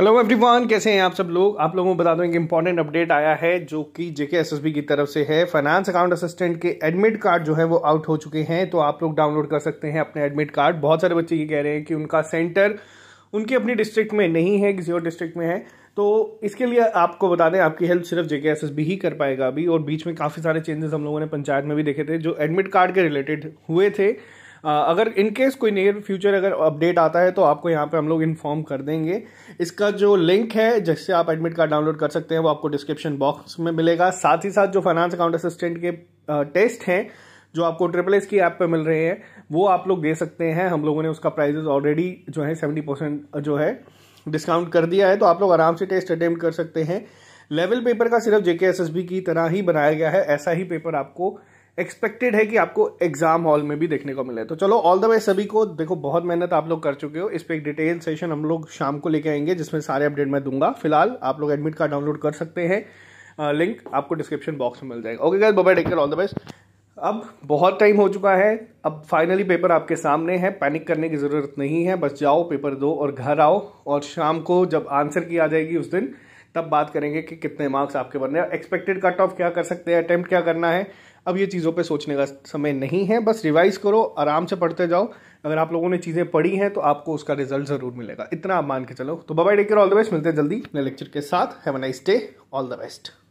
hello everyone कैसे हैं आप सब लोग आप लोगों को बता दूं एक इंपॉर्टेंट अपडेट आया है जो कि जेके एस की तरफ से है फाइनेंस अकाउंट असिस्टेंट के एडमिट कार्ड जो है वो आउट हो चुके हैं तो आप लोग डाउनलोड कर सकते हैं अपने एडमिट कार्ड बहुत सारे बच्चे ये कह रहे हैं कि उनका सेंटर उनके अपनी डिस्ट्रिक्ट में नहीं है किसी और डिस्ट्रिक्ट में है तो इसके लिए आपको बता दें आपकी हेल्प सिर्फ जेके एस ही कर पाएगा अभी और बीच में काफ़ी सारे चेंजेस हम लोगों ने पंचायत में भी देखे थे जो एडमिट कार्ड के रिलेटेड हुए थे अगर इन केस कोई नियर फ्यूचर अगर अपडेट आता है तो आपको यहाँ पे हम लोग इन्फॉर्म कर देंगे इसका जो लिंक है जिससे आप एडमिट कार्ड डाउनलोड कर सकते हैं वो आपको डिस्क्रिप्शन बॉक्स में मिलेगा साथ ही साथ जो फाइनेंस अकाउंट असिस्टेंट के टेस्ट हैं जो आपको ट्रिपल एस की ऐप पे मिल रहे हैं वो आप लोग दे सकते हैं हम लोगों ने उसका प्राइजेज ऑलरेडी जो है सेवेंटी परसेंट जो है डिस्काउंट कर दिया है तो आप लोग आराम से टेस्ट अटेम्प्ट कर सकते हैं लेवल पेपर का सिर्फ जेके एस की तरह ही बनाया गया है ऐसा ही पेपर आपको एक्सपेक्टेड है कि आपको एग्जाम हॉल में भी देखने को मिले तो चलो ऑल द वे सभी को देखो बहुत मेहनत आप लोग कर चुके हो इस पर एक डिटेल सेशन हम लोग शाम को लेके आएंगे जिसमें सारे अपडेट मैं दूंगा फिलहाल आप लोग एडमिट कार्ड डाउनलोड कर सकते हैं लिंक आपको डिस्क्रिप्शन बॉक्स में मिल जाएगा okay guys bye take all the best अब बहुत टाइम हो चुका है अब फाइनली पेपर आपके सामने है पैनिक करने की ज़रूरत नहीं है बस जाओ पेपर दो और घर आओ और शाम को जब आंसर की आ जाएगी उस दिन तब बात करेंगे कि कितने मार्क्स आपके बनने एक्सपेक्टेड कट ऑफ क्या कर सकते हैं अटैम्प्ट क्या करना है अब ये चीज़ों पे सोचने का समय नहीं है बस रिवाइज करो आराम से पढ़ते जाओ अगर आप लोगों ने चीज़ें पढ़ी हैं तो आपको उसका रिजल्ट ज़रूर मिलेगा इतना आप मान के चलो तो बाबा डेकर ऑल द बेस्ट मिलते हैं जल्दी अपने लेक्चर के साथ have a nice day all the best